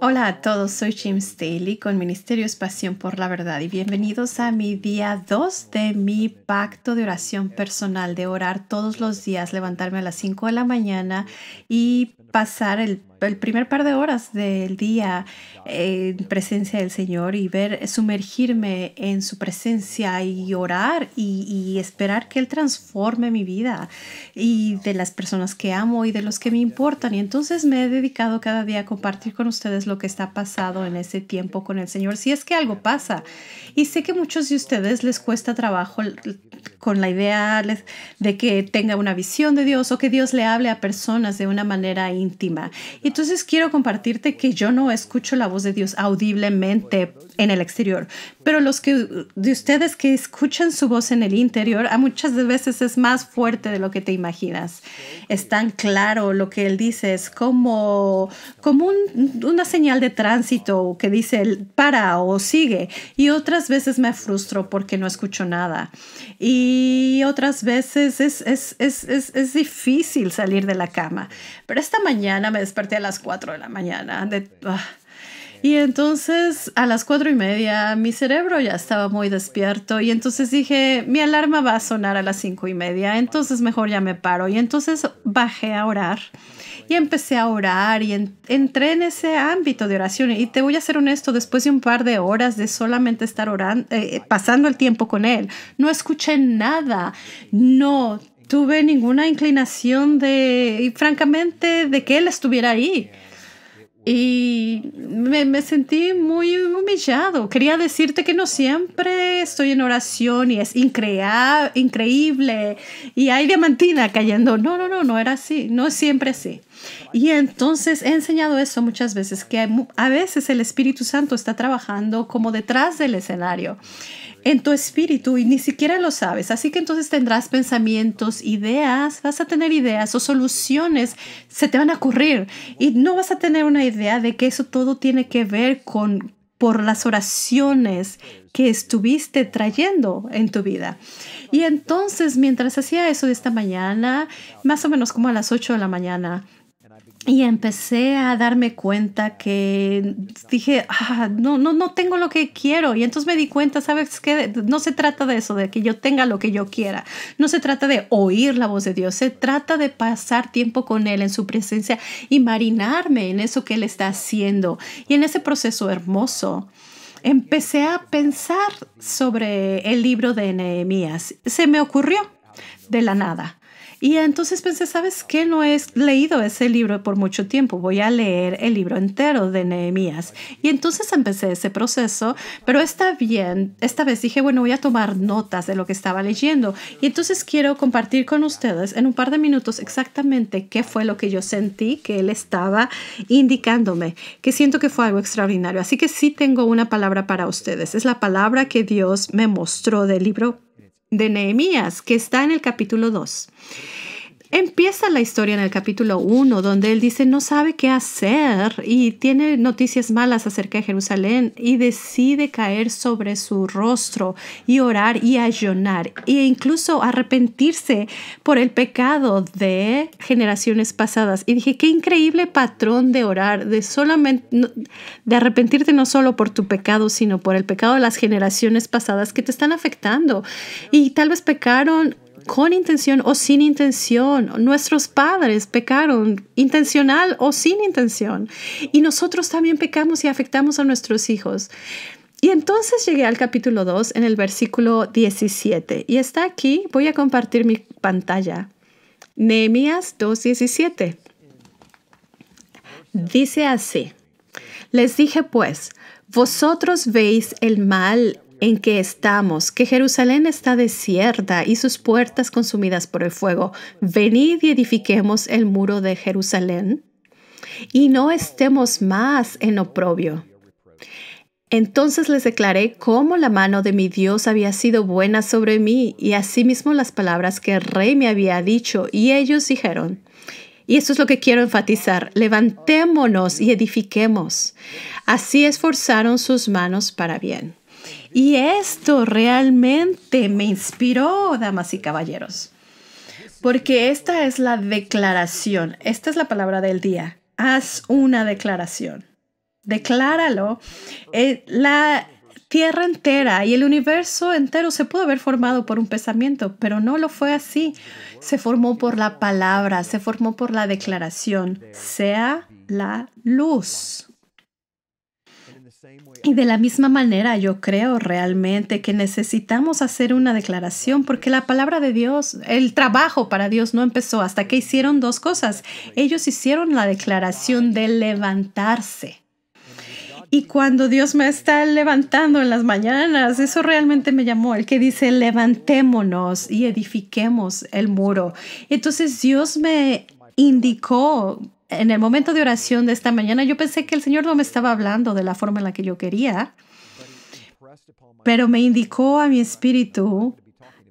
Hola a todos, soy Jim Staley con Ministerios Pasión por la Verdad y bienvenidos a mi día 2 de mi pacto de oración personal, de orar todos los días, levantarme a las 5 de la mañana y pasar el el primer par de horas del día eh, en presencia del Señor y ver, sumergirme en su presencia y orar y, y esperar que Él transforme mi vida y de las personas que amo y de los que me importan. Y entonces me he dedicado cada día a compartir con ustedes lo que está pasado en ese tiempo con el Señor, si es que algo pasa. Y sé que muchos de ustedes les cuesta trabajo con la idea de que tenga una visión de Dios o que Dios le hable a personas de una manera íntima. Entonces quiero compartirte que yo no escucho la voz de Dios audiblemente en el exterior. Pero los que de ustedes que escuchan su voz en el interior, a muchas veces es más fuerte de lo que te imaginas. Es tan claro lo que él dice, es como, como una señal de tránsito que dice para o sigue. Y otras veces me frustro porque no escucho nada. Y otras veces es, es, es, es difícil salir de la cama. Pero esta mañana me desperté a las 4 de la mañana. De, ah, y entonces a las cuatro y media mi cerebro ya estaba muy despierto y entonces dije, mi alarma va a sonar a las cinco y media, entonces mejor ya me paro. Y entonces bajé a orar y empecé a orar y entré en ese ámbito de oración. Y te voy a ser honesto, después de un par de horas de solamente estar orando, eh, eh, pasando el tiempo con él, no escuché nada, no tuve ninguna inclinación de, francamente, de que él estuviera ahí. Y me, me, sentí muy humillado. Quería decirte que no siempre estoy en oración y es increa increíble y hay diamantina cayendo. No, no, no, no era así. No siempre así. Y entonces he enseñado eso muchas veces, que a veces el Espíritu Santo está trabajando como detrás del escenario en tu espíritu y ni siquiera lo sabes. Así que entonces tendrás pensamientos, ideas, vas a tener ideas o soluciones se te van a ocurrir y no vas a tener una idea de que eso todo tiene que ver con por las oraciones que estuviste trayendo en tu vida. Y entonces, mientras hacía eso de esta mañana, más o menos como a las 8 de la mañana, y empecé a darme cuenta que dije, ah, no, no, no tengo lo que quiero. Y entonces me di cuenta, ¿sabes qué? No se trata de eso, de que yo tenga lo que yo quiera. No se trata de oír la voz de Dios. Se trata de pasar tiempo con Él en su presencia y marinarme en eso que Él está haciendo. Y en ese proceso hermoso, empecé a pensar sobre el libro de Nehemías. Se me ocurrió de la nada. Y entonces pensé, ¿sabes qué? No he leído ese libro por mucho tiempo, voy a leer el libro entero de Nehemías. Y entonces empecé ese proceso, pero está bien, esta vez dije, bueno, voy a tomar notas de lo que estaba leyendo. Y entonces quiero compartir con ustedes en un par de minutos exactamente qué fue lo que yo sentí que él estaba indicándome, que siento que fue algo extraordinario. Así que sí tengo una palabra para ustedes, es la palabra que Dios me mostró del libro de Nehemías, que está en el capítulo 2. Empieza la historia en el capítulo 1, donde él dice no sabe qué hacer y tiene noticias malas acerca de Jerusalén y decide caer sobre su rostro y orar y ayunar e incluso arrepentirse por el pecado de generaciones pasadas. Y dije, qué increíble patrón de orar, de solamente de arrepentirte no solo por tu pecado, sino por el pecado de las generaciones pasadas que te están afectando. Y tal vez pecaron con intención o sin intención. Nuestros padres pecaron intencional o sin intención. Y nosotros también pecamos y afectamos a nuestros hijos. Y entonces llegué al capítulo 2 en el versículo 17. Y está aquí, voy a compartir mi pantalla. Nehemías 2.17. Dice así, les dije pues, vosotros veis el mal en que estamos, que Jerusalén está desierta y sus puertas consumidas por el fuego. Venid y edifiquemos el muro de Jerusalén y no estemos más en oprobio. Entonces les declaré cómo la mano de mi Dios había sido buena sobre mí y asimismo las palabras que el rey me había dicho. Y ellos dijeron, y esto es lo que quiero enfatizar, levantémonos y edifiquemos. Así esforzaron sus manos para bien. Y esto realmente me inspiró, damas y caballeros, porque esta es la declaración, esta es la palabra del día. Haz una declaración. Decláralo. Eh, la tierra entera y el universo entero se pudo haber formado por un pensamiento, pero no lo fue así. Se formó por la palabra, se formó por la declaración. Sea la luz. Y de la misma manera yo creo realmente que necesitamos hacer una declaración porque la palabra de Dios, el trabajo para Dios no empezó hasta que hicieron dos cosas. Ellos hicieron la declaración de levantarse. Y cuando Dios me está levantando en las mañanas, eso realmente me llamó, el que dice, levantémonos y edifiquemos el muro. Entonces Dios me indicó en el momento de oración de esta mañana, yo pensé que el Señor no me estaba hablando de la forma en la que yo quería, pero me indicó a mi espíritu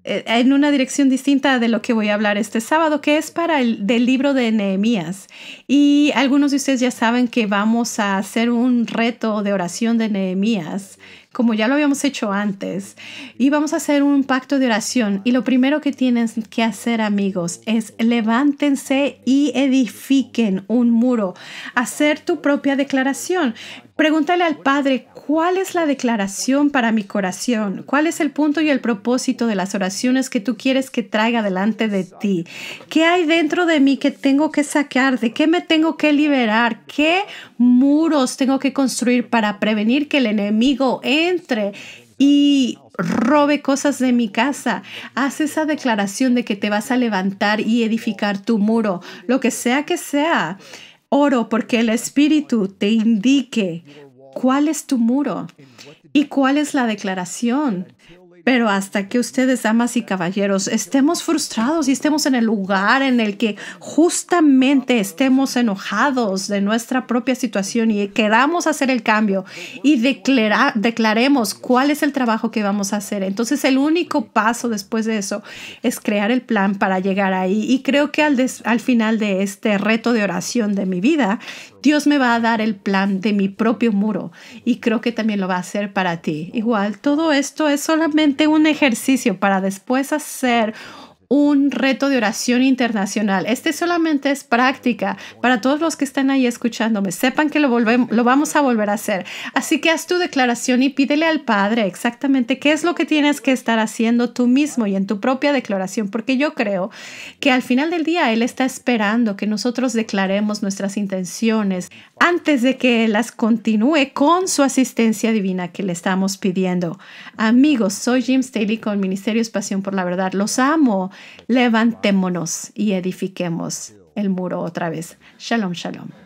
eh, en una dirección distinta de lo que voy a hablar este sábado, que es para el del libro de Nehemías. Y algunos de ustedes ya saben que vamos a hacer un reto de oración de Nehemías, como ya lo habíamos hecho antes, y vamos a hacer un pacto de oración. Y lo primero que tienen que hacer, amigos, es levántense y edifiquen un muro, hacer tu propia declaración. Pregúntale al Padre ¿Cuál es la declaración para mi corazón? ¿Cuál es el punto y el propósito de las oraciones que tú quieres que traiga delante de ti? ¿Qué hay dentro de mí que tengo que sacar? ¿De qué me tengo que liberar? ¿Qué muros tengo que construir para prevenir que el enemigo entre y robe cosas de mi casa. Haz esa declaración de que te vas a levantar y edificar tu muro, lo que sea que sea. Oro porque el Espíritu te indique ¿Cuál es tu muro? ¿Y cuál es la declaración pero hasta que ustedes, damas y caballeros, estemos frustrados y estemos en el lugar en el que justamente estemos enojados de nuestra propia situación y queramos hacer el cambio y declara, declaremos cuál es el trabajo que vamos a hacer. Entonces el único paso después de eso es crear el plan para llegar ahí. Y creo que al, al final de este reto de oración de mi vida, Dios me va a dar el plan de mi propio muro y creo que también lo va a hacer para ti. Igual, todo esto es solamente un ejercicio para después hacer un reto de oración internacional. Este solamente es práctica para todos los que están ahí escuchándome. Sepan que lo, lo vamos a volver a hacer. Así que haz tu declaración y pídele al Padre exactamente qué es lo que tienes que estar haciendo tú mismo y en tu propia declaración, porque yo creo que al final del día Él está esperando que nosotros declaremos nuestras intenciones antes de que las continúe con su asistencia divina que le estamos pidiendo. Amigos, soy Jim Staley con Ministerios Pasión por la Verdad. Los amo levantémonos y edifiquemos el muro otra vez. Shalom, shalom.